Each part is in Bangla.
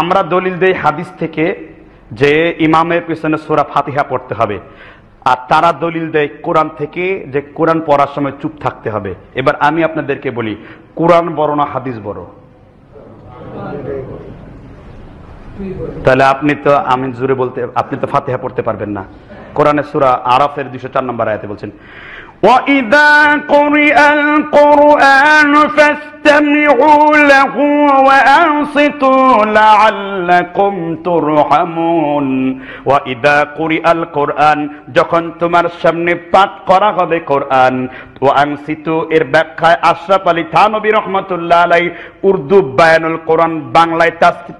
আমরা দলিল দেই হাদিস থেকে যে ইমামের পিছনে সোরা ফাতিহা পড়তে হবে আর তারা দলিল দেয় কোরআন থেকে যে কোরআন পড়ার সময় চুপ থাকতে হবে এবার আমি আপনাদেরকে বলি কোরআন বড় না হাদিস বড় তাহলে আপনি তো আমি জুড়ে বলতে আপনি তো ফাতেহা পড়তে পারবেন না কোরআনে সুরা আরাফের দুশো চার নম্বর আয়াতে বলছেন وَإِذَا قُرِئَ الْقُرْآنُ فَاسْتَمِعُوا فاستمعوا له وأنصتوا لعلكم ترحمون وإذا قرئ القرآن যখন তোমার সামনে পাঠ করা হবে কোরআন ও আংসিতু এর ব্যাখ্যায় আশরাফ আলী থানবী উর্দু বায়ানুল কোরআন বাংলায়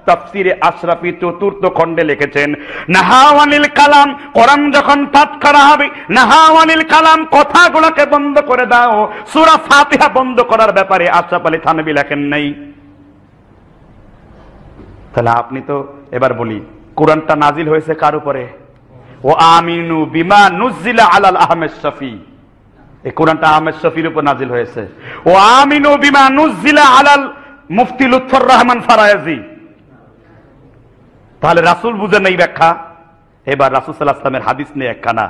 তাফসিরে আশরাফি চতুর্থ খণ্ডে লিখেছেন নাহাওয়ানিল কালাম কোরআন যখন পাঠ করা হবে নাহাওয়ানিল কালাম কথাগুলোকে বন্ধ করে দাও সুরা ফাতিহা বন্ধ করার ব্যাপারে আশরাফ আলী থানবি লেখেন নাই তাহলে আপনি তো এবার বলি কোরআনটা নাজিল হয়েছে কার উপরে ও আমিনু বিমা নুজিলা আলাল আহমেদ শফি এই কোরআনটা আহমেদ শফির উপর নাজিল হয়েছে ও আমিনু বিমা নুজিলা আলাল মুফতি লুৎফর রহমান ফারায়াজি তাহলে রাসুল বুঝে নেই ব্যাখ্যা এবার রাসুল সাল্লাহ আসলামের হাদিস নিয়ে একখানা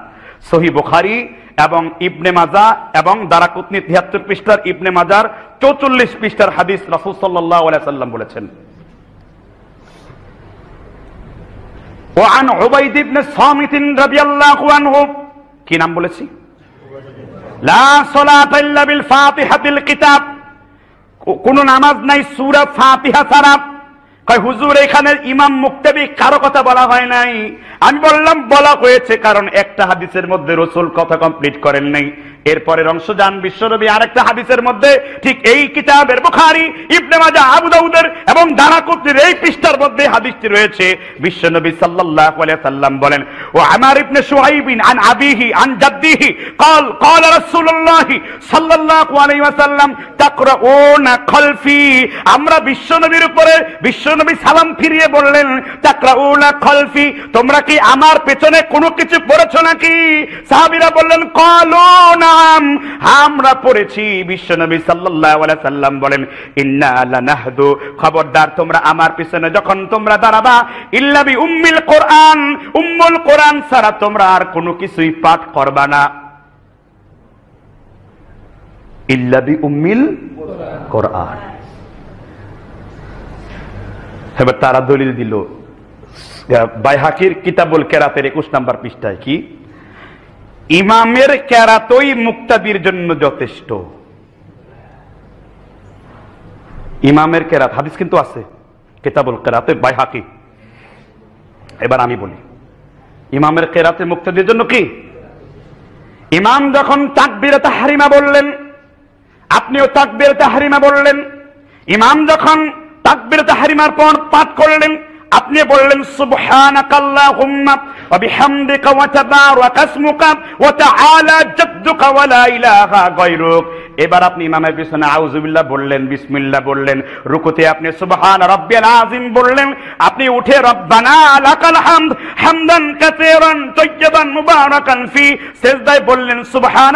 সহি বুখারি এবং ইবনে মাজা এবং কুতনি তিয়াত্তর পৃষ্ঠার ইবনে মাজার চৌচল্লিশ পৃষ্ঠার হাদিস রাসুল সাল্লাহ সাল্লাম বলেছেন কি নাম বলেছি কোন নামাজ নাই সুরা ফাতিহা ছাড়া হুজুর এখানে ইমাম মুক্তাবি কারো কথা বলা হয় নাই আমি বললাম বলা হয়েছে কারণ একটা হাদিসের মধ্যে রসুল কথা কমপ্লিট করেন নাই এরপরের অংশ যান বিশ্বনবী আরেকটা হাদিসের মধ্যে ঠিক এই কিতাবের বুখারি ইবনে মাজা আবু দাউদের এবং দারাকুতির এই পৃষ্ঠার মধ্যে হাদিসটি রয়েছে বিশ্বনবী সাল্লাল্লাহু আলাইহি সাল্লাম বলেন ও আমার ইবনে সুহাইবিন আন আবিহি আন জাদ্দিহি قال قال رسول সাল্লাল্লাহু আলাইহি ওয়াসাল্লাম عليه وسلم تقرؤون আমরা বিশ্বনবীর উপরে বিশ্বনবী সালাম ফিরিয়ে বললেন তাকরাউনা খলফি তোমরা কি আমার পেছনে কোনো কিছু পড়েছো নাকি সাহাবীরা বললেন কলো না নাম আমরা পড়েছি বিশ্ব নবী আলাইহি সাল্লাম বলেন ইন্না লানাহদু খবরদার তোমরা আমার পিছনে যখন তোমরা দাঁড়াবা ইল্লাবি উম্মিল কোরআন উম্মুল কোরআন ছাড়া তোমরা আর কোনো কিছুই পাঠ করবা না ইল্লাবি উম্মিল কোরআন এবার তারা দলিল দিল বাইহাকির কিতাবুল কেরাতের একুশ নাম্বার পৃষ্ঠায় কি ইমামের কেরাতই মুক্তাদির জন্য যথেষ্ট ইমামের কেরাত হাদিস কিন্তু আছে কেতাবল কেরাতে বাই হাকি এবার আমি বলি ইমামের কেরাতে মুক্তাদির জন্য কি ইমাম যখন তাকবিরাতে হারিমা বললেন আপনিও তাকবিরাতে হারিমা বললেন ইমাম যখন তাকবিরাতে হারিমার পর পাঠ করলেন আপনি বললেন সুবহানাকাল্লাহুম্মা وبحمدك وتبارك اسمك وتعالى جدك ولا إله غيرك এবার আপনি ইমামের পিছনে বললেন বললেন রুকুতে আপনি সুবহান রব্বিল আজিম বললেন আপনি উঠে রব্বানা লাকাল হামদ হামদান তাইয়্যিবান মুবারাকান ফি বললেন সুবহান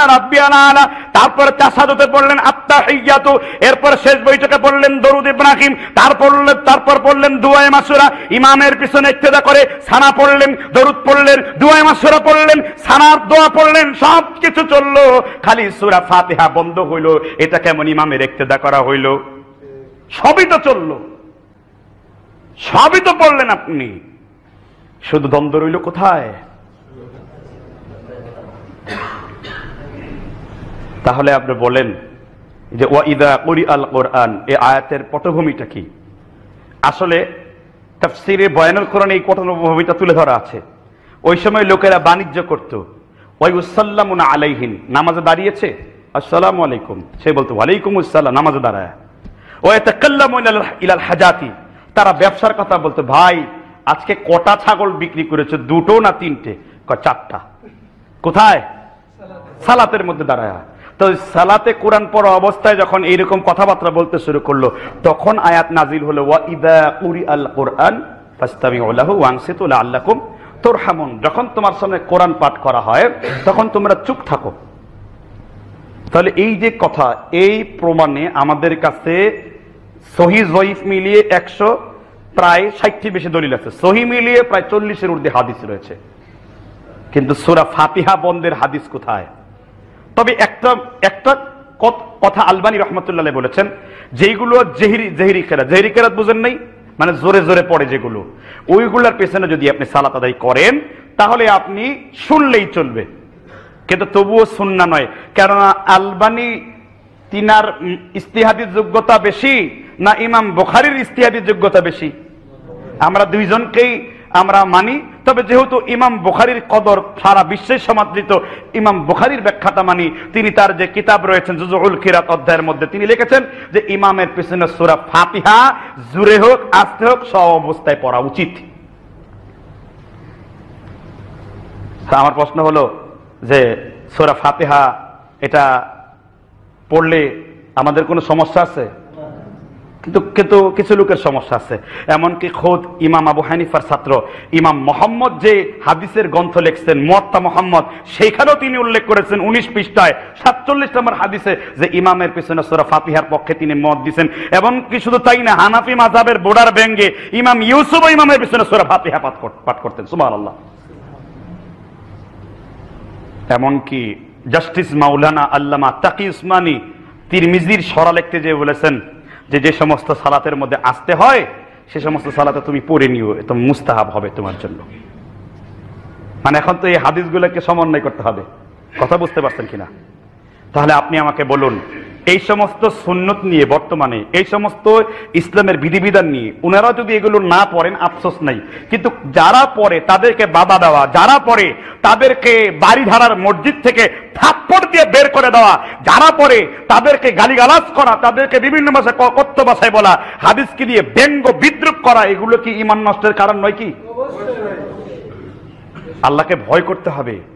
আলা তারপর তাসাদুতে বললেন আত্তাহিয়াতু এরপর শেষ বৈঠকে বললেন দরুদ ইব্রাহিম তারপর তারপর বললেন দুয়াই মাসুরা ইমামের পিছনে ইত্তেদা করে সানা পড়লেন দরুদ পড়লেন দুয়াই মাসুরা পড়লেন সানার দোয়া পড়লেন সব কিছু চললো খালি সুরা ফাতেহা বন্ধ হইল এটা কেমন ইমামের একতেদা করা হইল সবই তো চলল সবই তো পড়লেন আপনি শুধু দ্বন্দ্ব রইল কোথায় তাহলে আপনি বলেন যে ও ইদা উরি আল কোরআন এ আয়াতের পটভূমিটা কি আসলে তাফসিরে বয়ানুল কোরআন এই পটভূমিটা তুলে ধরা আছে ওই সময় লোকেরা বাণিজ্য করত ওই উসাল্লামুনা আলাইহিন নামাজে দাঁড়িয়েছে আসসালাম আলাইকুম সে বলতো ওয়ালাইকুম উসাল্লাহ নামাজে দাঁড়ায় ও এত ইলাল হাজাতি তারা ব্যবসার কথা বলতো ভাই আজকে কটা ছাগল বিক্রি করেছে দুটো না তিনটে চারটা কোথায় সালাতের মধ্যে দাঁড়ায় তো সালাতে কোরআন পড়া অবস্থায় যখন এইরকম কথাবার্তা বলতে শুরু করলো তখন আয়াত নাজিল হলো ওয়া ইদা উরি আল কোরআন ফাস্তামি ওলাহু ওয়াংসিত আল্লাহকুম তোর যখন তোমার সামনে কোরআন পাঠ করা হয় তখন তোমরা চুপ থাকো তাহলে এই যে কথা এই প্রমাণে আমাদের কাছে সহি জয়ীফ মিলিয়ে একশো প্রায় ষাটটি বেশি দলিল আছে সহি মিলিয়ে প্রায় চল্লিশের ঊর্ধ্বে হাদিস রয়েছে কিন্তু সুরা ফাতিহা বন্ধের হাদিস কোথায় তবে একটা একটা কথা আলবানী রহমতুল্লাহ বলেছেন যেইগুলো জেহিরি জেহিরি খেরাত জেহিরি খেরাত বুঝেন নাই মানে জোরে জোরে পড়ে যেগুলো ওইগুলোর পেছনে যদি আপনি সালাত আদায় করেন তাহলে আপনি শুনলেই চলবে কিন্তু তবুও শুননা নয় কেননা আলবানি তিনার ইস্তিহাদির যোগ্যতা বেশি না ইমাম বোখারির ইস্তিহাদির যোগ্যতা বেশি আমরা দুইজনকেই আমরা মানি তবে যেহেতু ইমাম বুখারির কদর সারা বিশ্বে সমাদৃত ইমাম বুখারির ব্যাখ্যাটা মানি তিনি তার যে কিতাব রয়েছেন জুজুল কিরাত অধ্যায়ের মধ্যে তিনি লিখেছেন যে ইমামের পিছনে সুরা ফাতিহা জুরে হোক আসতে হোক সব অবস্থায় পড়া উচিত আমার প্রশ্ন হলো যে সোরা ফাতেহা এটা পড়লে আমাদের কোনো সমস্যা আছে কিন্তু কিন্তু কিছু লোকের সমস্যা আছে এমনকি খোদ ইমাম আবু হানিফার ছাত্র ইমাম মোহাম্মদ যে হাদিসের গ্রন্থ লিখছেন মোয়াত্তা মোহাম্মদ সেইখানেও তিনি উল্লেখ করেছেন উনিশ পৃষ্ঠায় সাতচল্লিশ নম্বর হাদিসে যে ইমামের পিছনে সোরা ফাতিহার পক্ষে তিনি মত দিচ্ছেন কি শুধু তাই না হানাফি মাজাবের বোর্ডার ব্যাঙ্গে ইমাম ইউসুফ ইমামের পিছনে সোরা ফাতিহা পাঠ করতেন সুমান আল্লাহ এমনকি জাস্টিস মাউলানা আল্লামা তাকি উসমানি তিরমিজির সরা লিখতে যে বলেছেন যে যে সমস্ত সালাতের মধ্যে আসতে হয় সে সমস্ত সালাতে তুমি পড়ে নিও তুমি মুস্তাহাব হবে তোমার জন্য মানে এখন তো এই হাদিসগুলোকে সমন্বয় করতে হবে কথা বুঝতে পারছেন কিনা তাহলে আপনি আমাকে বলুন এই সমস্ত সুন্নত নিয়ে বর্তমানে এই সমস্ত ইসলামের বিধিবিধান নিয়ে ওনারা যদি এগুলো না পড়েন আফসোস নাই কিন্তু যারা পড়ে তাদেরকে বাধা দেওয়া যারা পড়ে তাদেরকে বাড়িধারার মসজিদ থেকে থাপ্পড় দিয়ে বের করে দেওয়া যারা পড়ে তাদেরকে গালিগালাজ করা তাদেরকে বিভিন্ন ভাষায় কত্ত ভাষায় বলা হাদিসকে নিয়ে ব্যঙ্গ বিদ্রুপ করা এগুলো কি ইমান নষ্টের কারণ নয় কি আল্লাহকে ভয় করতে হবে